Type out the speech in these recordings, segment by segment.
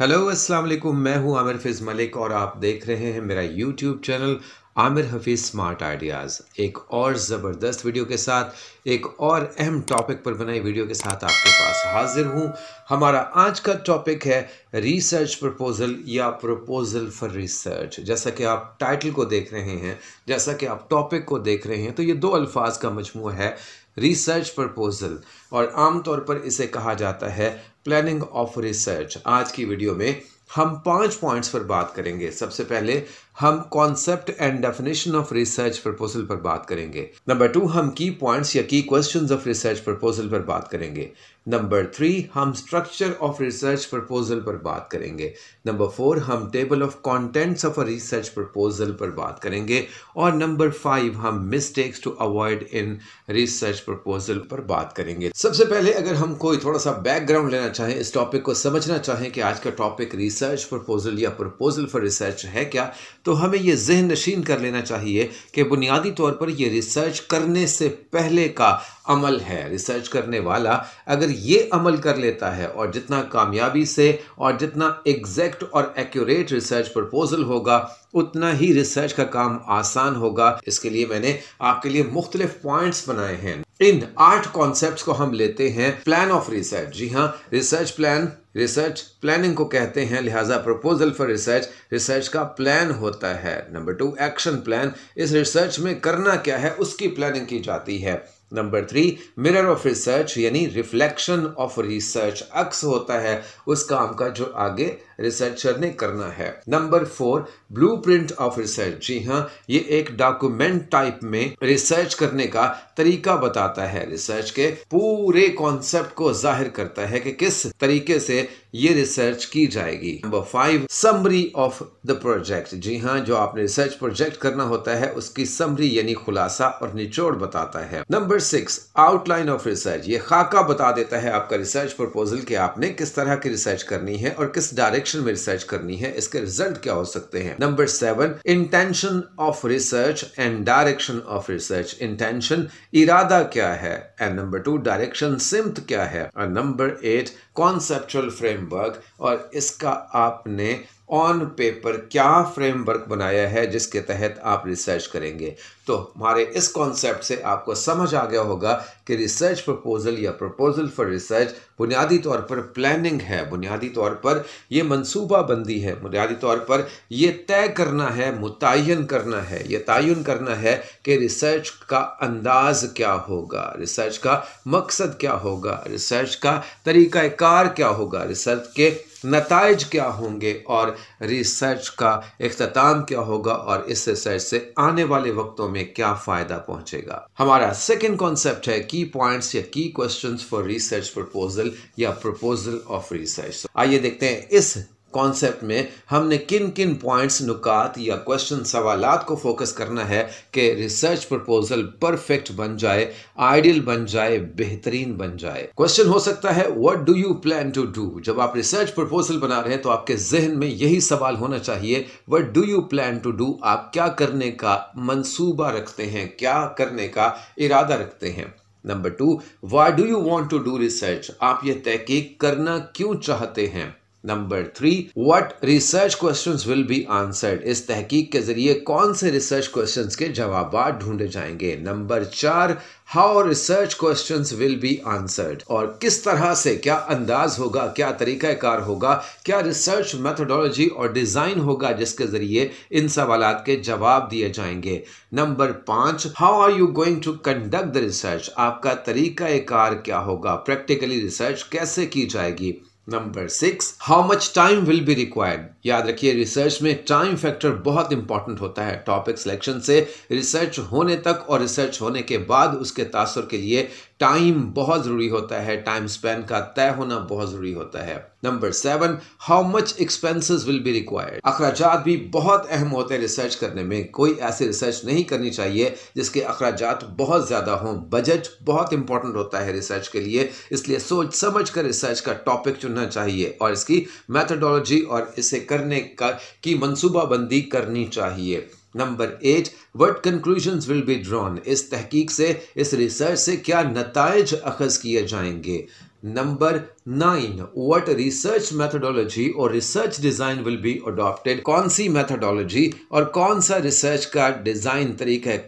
hello अस्सलाम वालेकुम मैं हूं आमिर फिज मलिक और आप देख रहे हैं मेरा YouTube channel Aamir Hafeez smart ideas एक और ज़बरदस्त वीडियो के साथ एक और अहम टॉपिक पर बनाई वीडियो के साथ आपके पास हाजिर हूं हमारा आज का टॉपिक है रिसर्च प्रपोज़ल या प्रपोज़ल फॉर रिसर्च जैसा कि आप टाइटल को देख रहे हैं जैसा कि आप टॉपिक को देख रहे हैं तो ये दो अल्फाज का मजमू है रिसर्च प्रपोज़ल और आमतौर पर इसे कहा जाता है प्लानिंग ऑफ रिसर्च आज की वीडियो में हम पांच पॉइंट्स पर बात करेंगे सबसे पहले हम concept and definition of research proposal पर बात करेंगे नंबर टू हम की पॉइंट्स या की क्वेश्चंस ऑफ रिसर्च प्रपोजल पर बात करेंगे नंबर थ्री हम स्ट्रक्चर ऑफ रिसर्च प्रपोजल पर बात करेंगे नंबर फोर हम table of contents of a research proposal पर बात करेंगे और नंबर फाइव हम mistakes to avoid in research proposal पर बात करेंगे सबसे पहले अगर हम कोई थोड़ा सा बैकग्राउंड लेना चाहें इस टॉपिक को समझना चाहें कि आज का टॉपिक रिसर्च प्रपोजल या प्रपोजल फॉर रिसर्च है क्या तो हमें ये जहन नशीन कर लेना चाहिए कि बुनियादी तौर पर यह रिसर्च करने से पहले का अमल है रिसर्च करने वाला अगर ये अमल कर लेता है और जितना कामयाबी से और जितना एग्जैक्ट और एक्यूरेट रिसर्च प्रपोजल होगा उतना ही रिसर्च का काम आसान होगा इसके लिए मैंने आपके लिए मुख्तलिफ पॉइंट्स बनाए हैं इन आठ कॉन्सेप्ट को हम लेते हैं प्लान ऑफ रिसर्च जी हाँ रिसर्च प्लान रिसर्च प्लानिंग को कहते हैं लिहाजा प्रपोजल फॉर रिसर्च रिसर्च का प्लान होता है नंबर टू एक्शन प्लान इस रिसर्च में करना क्या है उसकी प्लानिंग की जाती है number three mirror of research यानी रिफ्लेक्शन ऑफ रिसर्च अक्स होता है उस काम का जो आगे रिसर्चर ने करना है number four blueprint of research जी हाँ ये एक डॉक्यूमेंट टाइप में रिसर्च करने का तरीका बताता है रिसर्च के पूरे कॉन्सेप्ट को जाहिर करता है कि किस तरीके से ये रिसर्च की जाएगी number five summary of the project जी हाँ जो आपने रिसर्च प्रोजेक्ट करना होता है उसकी समरी यानी खुलासा और निचोड़ बताता है number six outline of research ये खाका बता देता है आपका रिसर्च प्रपोजल के आपने किस तरह की रिसर्च करनी है और किस डायरेक्शन में रिसर्च करनी है इसके रिजल्ट क्या हो सकते हैं number seven intention of research and direction of research intention इरादा क्या है एंड नंबर टू डायरेक्शन सिमत क्या है और number eight conceptual frame framework और इसका आपने ऑन पेपर क्या फ्रेमवर्क बनाया है जिसके तहत आप रिसर्च करेंगे तो हमारे इस कॉन्सेप्ट से आपको समझ आ गया होगा कि रिसर्च प्रपोजल या प्रपोजल फॉर रिसर्च बुनियादी तौर पर प्लानिंग है बुनियादी तौर पर मनसूबा मनसूबाबंदी है बुनियादी तौर पर यह तय करना है मुतन करना है यह तयन करना है कि रिसर्च का अंदाज क्या होगा रिसर्च का मकसद क्या होगा रिसर्च का तरीक़ार क्या होगा रिसर्च के नतज क्या होंगे और रिसर्च का अख्ताम क्या होगा और इस रिसर्च से आने वाले वक्तों में क्या फ़ायदा पहुंचेगा हमारा सेकेंड कॉन्सेप्ट है की पॉइंट्स या key question for research proposal या प्रपोजल ऑफ रिसर्च आइए देखते हैं इस कॉन्सेप्ट में हमने किन किन पॉइंट्स नुकात या क्वेश्चन सवाल को फोकस करना है कि रिसर्च प्रपोजल परफेक्ट बन जाए आइडियल बन जाए बेहतरीन बन जाए क्वेश्चन हो सकता है what do you plan to do जब आप रिसर्च प्रपोजल बना रहे हैं तो आपके जहन में यही सवाल होना चाहिए what do you plan to do आप क्या करने का मनसूबा रखते हैं क्या करने का इरादा रखते हैं number two why do you want to do research आप ये तहकीक करना क्यों चाहते हैं number three what research question will be answered इस तहकीक के जरिए कौन से रिसर्च क्वेश्चन के जवाब ढूंढे जाएंगे नंबर चार how research questions will be answered और किस तरह से क्या अंदाज होगा क्या तरीक़ाकार होगा क्या रिसर्च मेथडोलॉजी और डिज़ाइन होगा जिसके ज़रिए इन सवाल के जवाब दिए जाएंगे नंबर पांच how are you going to conduct the research आपका तरीक़ाकार क्या होगा प्रैक्टिकली रिसर्च कैसे की जाएगी number six how much time will be required याद रखिए रिसर्च में टाइम फैक्टर बहुत इंपॉर्टेंट होता है टॉपिक सिलेक्शन से रिसर्च होने तक और रिसर्च होने के बाद उसके तासर के लिए टाइम बहुत ज़रूरी होता है टाइम स्पेन का तय होना बहुत ज़रूरी होता है number seven how much expenses will be required अखराज भी बहुत अहम होते हैं रिसर्च करने में कोई ऐसी रिसर्च नहीं करनी चाहिए जिसके अखराज बहुत ज़्यादा हों बजट बहुत इंपॉर्टेंट होता है रिसर्च के लिए इसलिए सोच समझ कर रिसर्च का टॉपिक चुनना चाहिए और इसकी मैथडोलॉजी और इसे करने का की मनसूबाबंदी करनी चाहिए number eight what conclusion will be drawn इस तहकीक से इस रिसर्च से क्या नतज अखज़ किए जाएंगे number nine what research methodology और research design will be adopted कौन सी मैथडोलॉजी और कौन सा रिसर्च का डिज़ाइन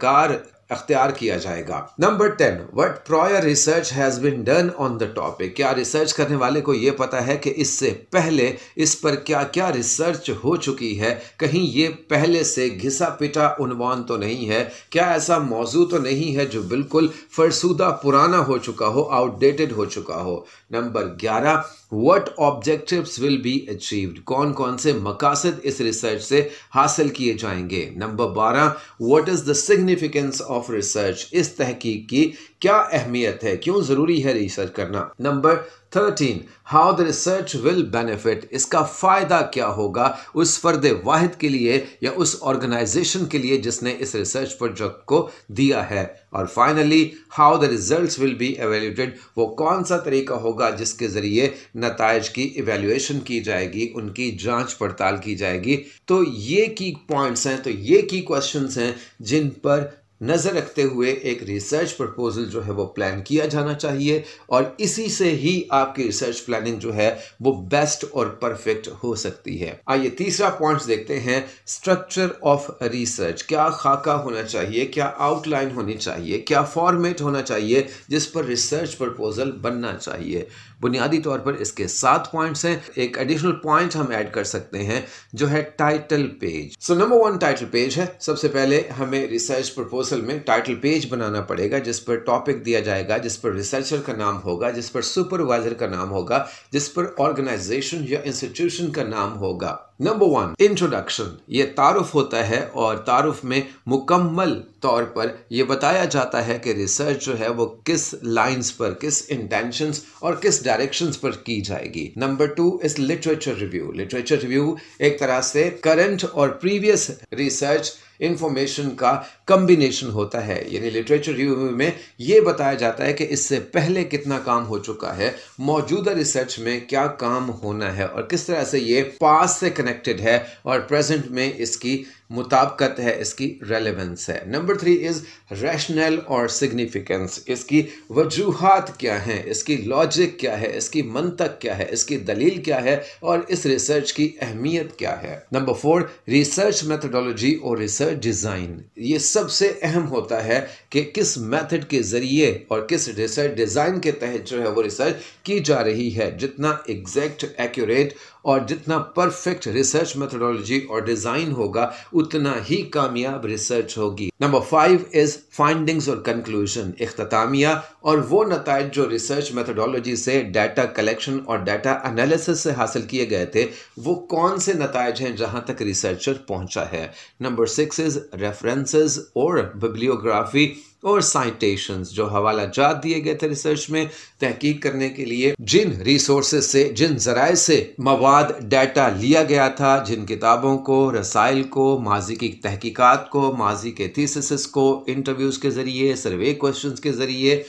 कार अख्तियार किया जाएगा number ten what prior research has been done on the topic क्या रिसर्च करने वाले को ये पता है कि इससे पहले इस पर क्या क्या रिसर्च हो चुकी है कहीं ये पहले से घिसा पिटा उनवान तो नहीं है क्या ऐसा मौजू तो नहीं है जो बिल्कुल फरसूदा पुराना हो चुका हो आउटडेटेड हो चुका हो नंबर ग्यारह what objective will be achieved कौन कौन से मकासद इस रिसर्च से हासिल किए जाएंगे नंबर बारह what is the significance of of research इस तहकीक की क्या अहमियत है क्यों ज़रूरी है रिसर्च करना number thirteen how the research will benefit इसका फ़ायदा क्या होगा उस फ़र्द वाहिद के लिए या उस ऑर्गेनाइजेशन के लिए जिसने इस रिसर्च प्रोजेक्ट को दिया है और finally how the result will be evaluated वो कौन सा तरीका होगा जिसके ज़रिए नतज की एवेल्यूशन की जाएगी उनकी जाँच पड़ताल की जाएगी तो ये की पॉइंट्स हैं तो ये की क्वेश्चन हैं जिन पर नज़र रखते हुए एक रिसर्च प्रपोजल जो है वो प्लान किया जाना चाहिए और इसी से ही आपकी रिसर्च प्लानिंग जो है वो बेस्ट और परफेक्ट हो सकती है आइए तीसरा पॉइंट देखते हैं स्ट्रक्चर ऑफ रिसर्च क्या खाका होना चाहिए क्या आउटलाइन होनी चाहिए क्या फॉर्मेट होना चाहिए जिस पर रिसर्च प्रपोजल बनना चाहिए बुनियादी तौर पर इसके सात पॉइंट्स हैं एक एडिशनल पॉइंट हम ऐड कर सकते हैं जो है title page so number one title page है सबसे पहले हमें रिसर्च प्रपोजल प्रपोजल में टाइटल पेज बनाना पड़ेगा जिस पर टॉपिक दिया जाएगा जिस पर रिसर्चर का नाम होगा जिस पर सुपरवाइजर का नाम होगा जिस पर ऑर्गेनाइजेशन या इंस्टीट्यूशन का नाम होगा नंबर वन इंट्रोडक्शन ये तारुफ होता है और तारुफ में मुकम्मल तौर पर यह बताया जाता है कि रिसर्च जो है वो किस लाइंस पर किस इंटेंशंस और किस डायरेक्शंस पर की जाएगी number two is literature review literature review एक तरह से करंट और प्रीवियस रिसर्च इंफॉर्मेशन का कम्बिनेशन होता है यानी लिटरेचर रिव्यू में ये बताया जाता है कि इससे पहले कितना काम हो चुका है मौजूदा रिसर्च में क्या काम होना है और किस तरह से ये पास से कनेक्टेड है और प्रेजेंट में इसकी मुताबकत है इसकी रेलिवेंस है नंबर थ्री इज़ रैशनल और सिग्निफिकेंस इसकी वजूहत क्या हैं इसकी लॉजिक क्या है इसकी मनतक क्या है इसकी दलील क्या है और इस रिसर्च की अहमियत क्या है नंबर फोर रिसर्च मैथडोलॉजी और रिसर्च डिज़ाइन ये सबसे अहम होता है कि किस मेथड के ज़रिए और किस रिसर्च डिज़ाइन के तहत जो है वो रिसर्च की जा रही है जितना एग्जैक्ट एक्यूरेट और जितना परफेक्ट रिसर्च मेथडोलॉजी और डिज़ाइन होगा उतना ही कामयाब रिसर्च होगी नंबर फाइव इज फाइंडिंग्स और कंक्लूजन अख्तामिया और वो नतज जो रिसर्च मेथडोलॉजी से डाटा कलेक्शन और डाटा एनालिसिस से हासिल किए गए थे वो कौन से नतज हैं जहाँ तक रिसर्चर पहुँचा है नंबर सिक्स इज रेफरेंसेज और बिब्लियोग्राफी और साइटेशंस जो हवाला जात दिए गए थे रिसर्च में तहकीक करने के लिए जिन रिसोर्सेज से जिन जराये से मवाद डाटा लिया गया था जिन किताबों को रसाइल को माजी की तहकीकात को माजी के थीसिस को इंटरव्यूज़ के ज़रिए सर्वे क्वेश्चन के ज़रिए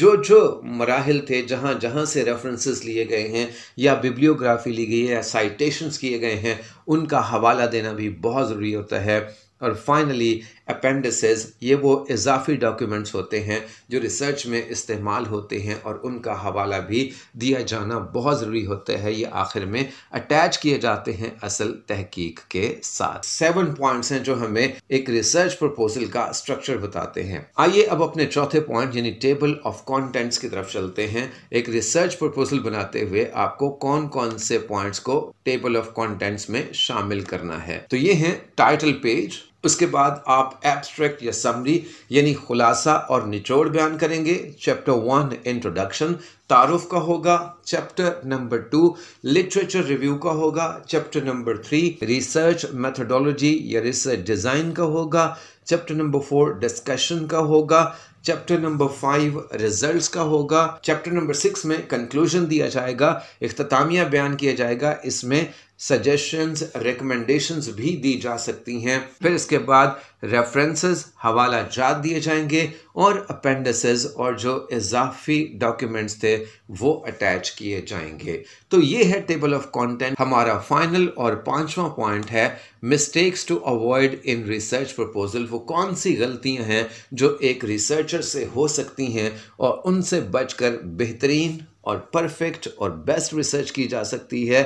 जो जो मराहल थे जहाँ जहाँ से रेफरेंसेस लिए गए हैं या बिब्लियोग्राफी ली गई है या साइटेशंस किए गए हैं उनका हवाला देना भी बहुत ज़रूरी होता है और फाइनली अपेंडिसेस ये वो इजाफी डॉक्यूमेंट्स होते हैं जो रिसर्च में इस्तेमाल होते हैं और उनका हवाला भी दिया जाना बहुत ज़रूरी होता है ये आखिर में अटैच किए जाते हैं असल तहकीक के साथ सेवन पॉइंट्स हैं जो हमें एक रिसर्च प्रपोजल का स्ट्रक्चर बताते हैं आइए अब अपने चौथे पॉइंट यानी टेबल ऑफ कॉन्टेंट्स की तरफ चलते हैं एक रिसर्च प्रपोजल बनाते हुए आपको कौन कौन से पॉइंट्स को टेबल ऑफ कॉन्टेंट्स में शामिल करना है तो ये है टाइटल पेज उसके बाद आप एब्स्ट्रैक्ट या समरी यानी खुलासा और निचोड़ बयान करेंगे चैप्टर वन इंट्रोडक्शन तारुफ का होगा chapter number two literature review का होगा chapter number three research methodology या रिसर्च डिज़ाइन का होगा चैप्टर नंबर फोर डिस्कशन का होगा चैप्टर नंबर फाइव रिजल्ट्स का होगा चैप्टर नंबर सिक्स में कंक्लूजन दिया जाएगा अख्तामिया बयान किया जाएगा इसमें सजेशंस रिकमेंडेशंस भी दी जा सकती हैं फिर इसके बाद रेफरेंसेस हवाला जात दिए जाएंगे और अपेंडिसेस और जो इजाफी डॉक्यूमेंट्स थे वो अटैच किए जाएंगे तो ये है टेबल ऑफ कंटेंट हमारा फाइनल और पांचवा पॉइंट है mistakes to avoid in research proposal वो कौन सी गलतियां हैं जो एक रिसर्चर से हो सकती हैं और उनसे बचकर बेहतरीन और परफेक्ट और बेस्ट रिसर्च की जा सकती है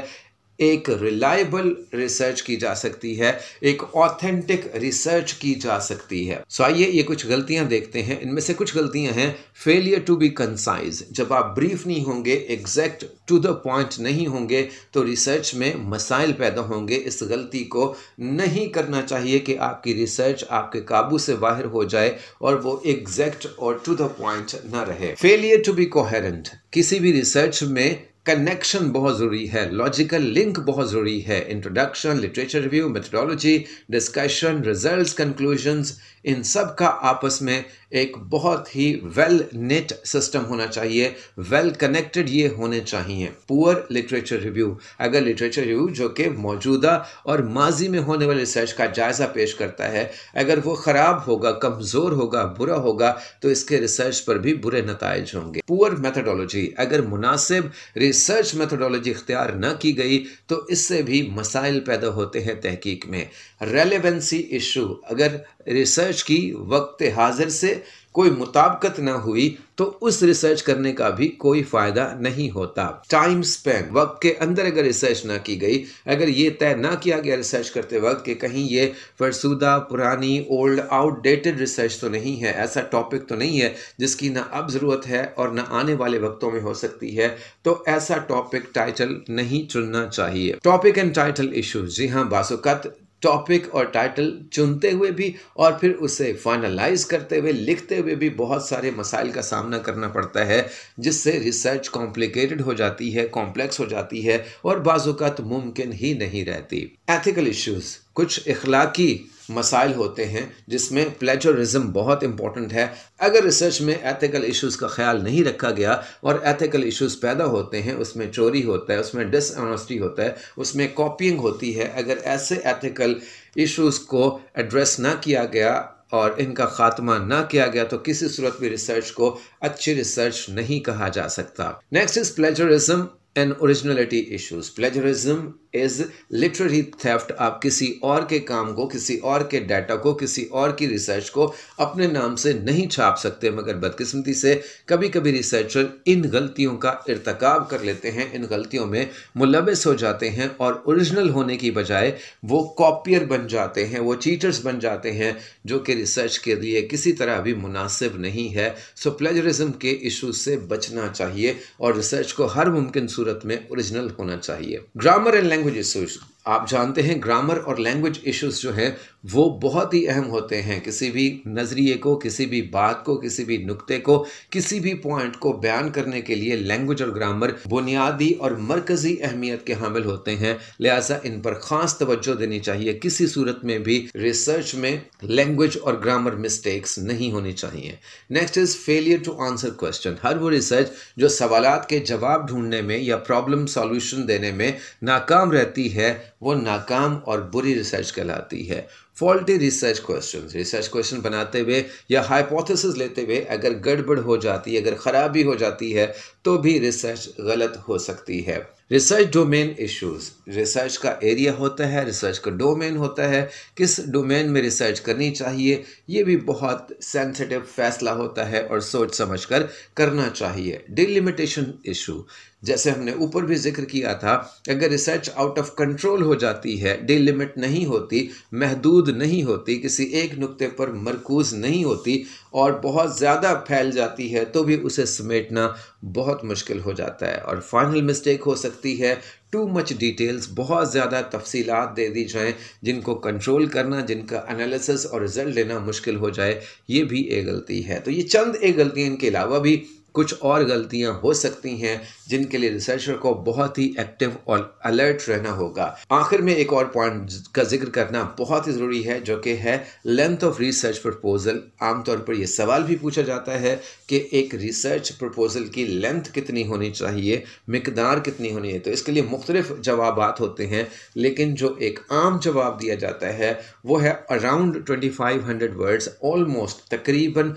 एक रिलायबल रिसर्च की जा सकती है एक ऑथेंटिक रिसर्च की जा सकती है सो so आइए ये कुछ गलतियां देखते हैं इनमें से कुछ गलतियां हैं फेलियर टू बी कंसाइज जब आप ब्रीफ नहीं होंगे एग्जैक्ट टू द पॉइंट नहीं होंगे तो रिसर्च में मसाइल पैदा होंगे इस गलती को नहीं करना चाहिए कि आपकी रिसर्च आपके काबू से बाहर हो जाए और वो एग्जैक्ट और टू द पॉइंट ना रहे फेलियर टू बी कोहेरेंट किसी भी रिसर्च में कनेक्शन बहुत ज़रूरी है लॉजिकल लिंक बहुत ज़रूरी है introduction literature review methodology discussion results conclusions इन सब का आपस में एक बहुत ही वेल निट सिस्टम होना चाहिए वेल कनेक्टेड ये होने चाहिए पुअर लिटरेचर रिव्यू अगर लिटरेचर रिव्यू जो कि मौजूदा और माजी में होने वाले रिसर्च का जायज़ा पेश करता है अगर वो ख़राब होगा कमज़ोर होगा बुरा होगा तो इसके रिसर्च पर भी बुरे नतज होंगे पुअर मैथडोलॉजी अगर मुनासिब रिसर्च मैथडोलॉजी इख्तियार न की गई तो इससे भी मसाइल पैदा होते हैं तहकीक में रेलिवेंसी इशू अगर रिसर्च की वक्त हाजिर से कोई मुताबकत ना हुई तो उस रिसर्च करने का भी कोई फ़ायदा नहीं होता टाइम स्पेंड वक्त के अंदर अगर रिसर्च ना की गई अगर ये तय ना किया गया रिसर्च करते वक्त कि कहीं ये फरसुदा पुरानी ओल्ड आउटडेटेड रिसर्च तो नहीं है ऐसा टॉपिक तो नहीं है जिसकी ना अब ज़रूरत है और ना आने वाले वक्तों में हो सकती है तो ऐसा टॉपिक टाइटल नहीं चुनना चाहिए टॉपिक एंड टाइटल इशूज़ जी हाँ बासुकत टॉपिक और टाइटल चुनते हुए भी और फिर उसे फाइनलाइज करते हुए लिखते हुए भी बहुत सारे मसाइल का सामना करना पड़ता है जिससे रिसर्च कॉम्प्लिकेटेड हो जाती है कॉम्प्लेक्स हो जाती है और बाज़ात मुमकिन ही नहीं रहती एथिकल इश्यूज़ कुछ इखलाकी मसाइल होते हैं जिसमें प्लेजरिज्म बहुत इंपॉर्टेंट है अगर रिसर्च में एथिकल इश्यूज़ का ख्याल नहीं रखा गया और एथिकल इश्यूज़ पैदा होते हैं उसमें चोरी होता है उसमें डिसऑनेस्टी होता है उसमें कॉपिंग होती है अगर ऐसे एथिकल इश्यूज़ को एड्रेस ना किया गया और इनका खात्मा ना किया गया तो किसी सूरत भी रिसर्च को अच्छी रिसर्च नहीं कहा जा सकता next is plagiarism and originality issues plagiarism is literary theft आप किसी और के काम को किसी और के डाटा को किसी और की रिसर्च को अपने नाम से नहीं छाप सकते मगर बदकिस्मती से कभी कभी रिसर्चर इन गलतियों का इरतकाब कर लेते हैं इन गलतियों में मुलविस हो जाते हैं और ओरिजिनल होने की बजाय वो कॉपियर बन जाते हैं वो चीटर्स बन जाते हैं जो कि रिसर्च के लिए किसी तरह भी मुनासिब नहीं है सो प्लेजरिज्म के इशू से बचना चाहिए और रिसर्च को हर मुमकिन सूरत में ओरिजिनल होना चाहिए ग्रामर एंड लैंग्वेज disso, आप जानते हैं ग्रामर और लैंग्वेज इश्यूज जो हैं वो बहुत ही अहम होते हैं किसी भी नज़रिए को किसी भी बात को किसी भी नुक्ते को किसी भी पॉइंट को बयान करने के लिए लैंग्वेज और ग्रामर बुनियादी और मरकज़ी अहमियत के हामिल होते हैं लिहाजा इन पर ख़ास तवज्जो देनी चाहिए किसी सूरत में भी रिसर्च में लैंग्वेज और ग्रामर मिस्टेक्स नहीं होनी चाहिए next is failure to answer question हर वो रिसर्च जो सवाल के जवाब ढूंढने में या प्रॉब्लम सॉल्यूशन देने में नाकाम रहती है वो नाकाम और बुरी रिसर्च कहलाती है faulty research question research question बनाते हुए या हाइपोथेसिस लेते हुए अगर गड़बड़ हो जाती है अगर ख़राबी हो जाती है तो भी रिसर्च गलत हो सकती है रिसर्च डोमेन इश्यूज रिसर्च का एरिया होता है रिसर्च का डोमेन होता है किस डोमेन में रिसर्च करनी चाहिए ये भी बहुत सेंसिटिव फैसला होता है और सोच समझकर करना चाहिए डिलिमिटेशन इशू जैसे हमने ऊपर भी जिक्र किया था अगर रिसर्च आउट ऑफ कंट्रोल हो जाती है डिलिमिट नहीं होती महदूद नहीं होती किसी एक नुक्ते पर मरकूज नहीं होती और बहुत ज़्यादा फैल जाती है तो भी उसे समेटना बहुत मुश्किल हो जाता है और फाइनल मिस्टेक हो सकती है टू मच डिटेल्स बहुत ज़्यादा तफसीलात दे दी जाएँ जिनको कंट्रोल करना जिनका एनालिसिस और रिज़ल्ट लेना मुश्किल हो जाए ये भी एक गलती है तो ये चंद एक गलतियाँ इनके अलावा भी कुछ और गलतियां हो सकती हैं जिनके लिए रिसर्चर को बहुत ही एक्टिव और अलर्ट रहना होगा आखिर में एक और पॉइंट का जिक्र करना बहुत ही ज़रूरी है जो कि है लेंथ ऑफ रिसर्च प्रपोजल आमतौर पर यह सवाल भी पूछा जाता है कि एक रिसर्च प्रपोजल की लेंथ कितनी होनी चाहिए मकदार कितनी होनी है तो इसके लिए मुख्तलिफ जवाब होते हैं लेकिन जो एक आम जवाब दिया जाता है वो है अराउंड हंड्रेड वर्ड्स ऑलमोस्ट तकरीबन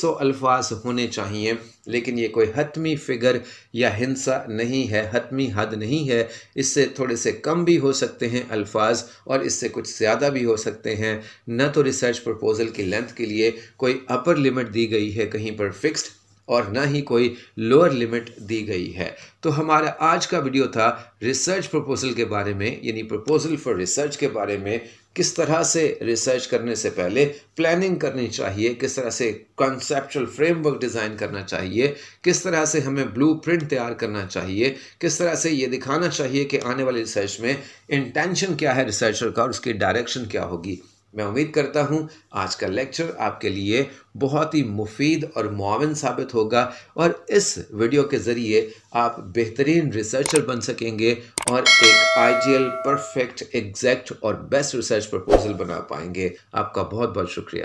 सौ अल्फाज होने चाहिए लेकिन ये कोई हतमी फिगर या हिंसा नहीं है हतमी हद नहीं है इससे थोड़े से कम भी हो सकते हैं अल्फाज और इससे कुछ ज़्यादा भी हो सकते हैं न तो रिसर्च प्रपोज़ल की लेंथ के लिए कोई अपर लिमिट दी गई है कहीं पर फिक्स्ड और ना ही कोई लोअर लिमिट दी गई है तो हमारा आज का वीडियो था रिसर्च प्रपोजल के बारे में यानी प्रपोजल फॉर रिसर्च के बारे में किस तरह से रिसर्च करने से पहले प्लानिंग करनी चाहिए किस तरह से कॉन्सेप्चुअल फ्रेमवर्क डिज़ाइन करना चाहिए किस तरह से हमें ब्लू प्रिंट तैयार करना चाहिए किस तरह से ये दिखाना चाहिए कि आने वाले रिसर्च में इंटेंशन क्या है रिसर्चर का और उसकी डायरेक्शन क्या होगी मैं उम्मीद करता हूँ आज का लेक्चर आपके लिए बहुत ही मुफीद और मुआवन साबित होगा और इस वीडियो के ज़रिए आप बेहतरीन रिसर्चर बन सकेंगे और एक आइडियल परफेक्ट एग्जैक्ट और बेस्ट रिसर्च प्रपोजल बना पाएंगे आपका बहुत बहुत शुक्रिया